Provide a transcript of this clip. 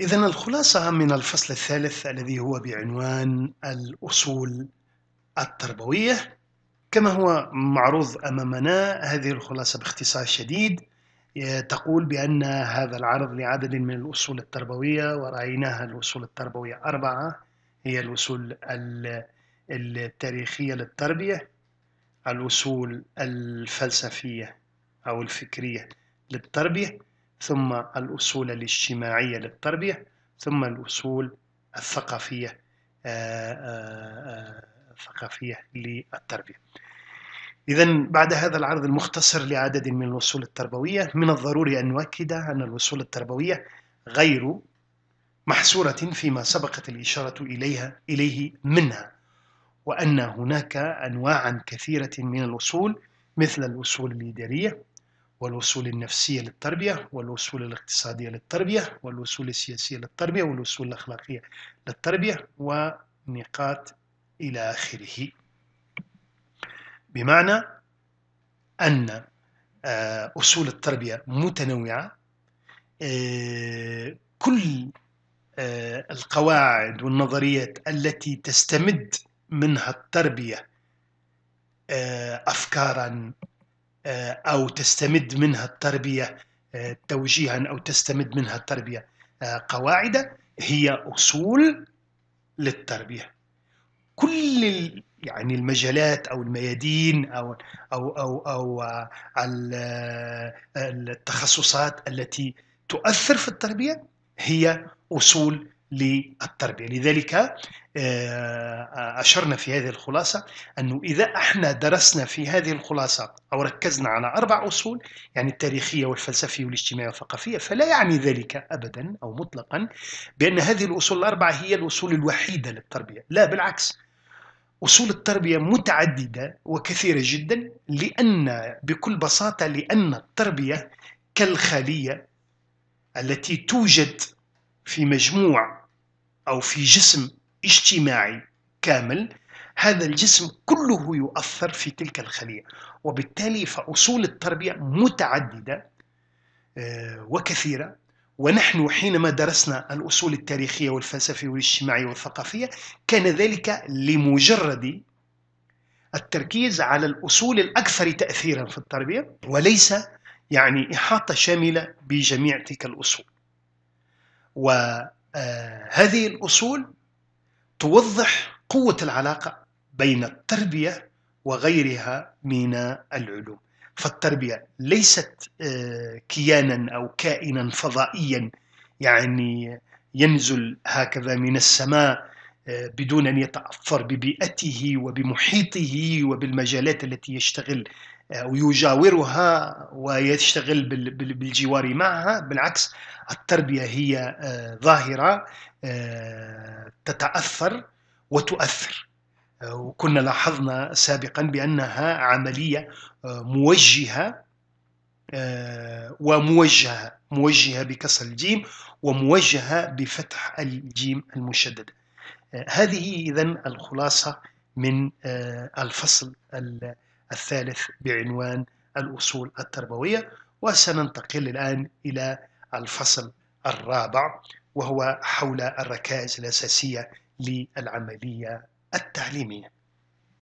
إذا الخلاصة من الفصل الثالث الذي هو بعنوان الأصول التربوية كما هو معروض أمامنا هذه الخلاصة باختصار شديد تقول بأن هذا العرض لعدد من الأصول التربوية ورأيناها الأصول التربوية أربعة هي الأصول التاريخية للتربية الأصول الفلسفية أو الفكرية للتربية ثم الأصول الاجتماعية للتربية ثم الأصول الثقافية آه، آه، آه، الثقافية للتربية إذا بعد هذا العرض المختصر لعدد من الأصول التربوية من الضروري أن نؤكد أن الأصول التربوية غير محصورة فيما سبقت الإشارة إليها إليه منها وأن هناك أنواعا كثيرة من الأصول مثل الأصول الإدارية والوصول النفسية للتربية والوصول الاقتصادية للتربية والوصول السياسية للتربية والوصول الأخلاقية للتربية ونقاط إلى آخره بمعنى أن آه، أصول التربية متنوعة آه، كل آه، القواعد والنظريات التي تستمد منها التربية أفكارا آه، أو تستمد منها التربية آه، توجيها أو تستمد منها التربية آه، قواعد هي أصول للتربية كل يعني المجالات او الميادين او او او او التخصصات التي تؤثر في التربيه هي اصول للتربية لذلك آه، أشرنا في هذه الخلاصة أنه إذا احنا درسنا في هذه الخلاصة أو ركزنا على أربع أصول يعني التاريخية والفلسفية والاجتماعية والثقافية فلا يعني ذلك أبدا أو مطلقا بأن هذه الأصول الأربعة هي الأصول الوحيدة للتربية لا بالعكس أصول التربية متعددة وكثيرة جدا لأن بكل بساطة لأن التربية كالخلية التي توجد في مجموع أو في جسم اجتماعي كامل هذا الجسم كله يؤثر في تلك الخلية وبالتالي فأصول التربية متعددة آه، وكثيرة ونحن حينما درسنا الأصول التاريخية والفلسفية والاجتماعية والثقافية كان ذلك لمجرد التركيز على الأصول الأكثر تأثيرا في التربية وليس يعني إحاطة شاملة بجميع تلك الأصول وهذه آه، الأصول توضح قوة العلاقة بين التربية وغيرها من العلوم فالتربية ليست آه، كيانا أو كائنا فضائيا يعني ينزل هكذا من السماء بدون ان يتاثر ببيئته وبمحيطه وبالمجالات التي يشتغل آه، ويجاورها ويشتغل بالجوار معها بالعكس التربيه هي آه، ظاهره آه، تتاثر وتؤثر وكنا لاحظنا سابقا بانها عمليه موجهه وموجهه موجهه بكسر الجيم وموجهه بفتح الجيم المشدده هذه إذا الخلاصة من آه، الفصل الثالث بعنوان الأصول التربوية وسننتقل الآن إلى الفصل الرابع وهو حول الركائز الأساسية للعملية التعليمية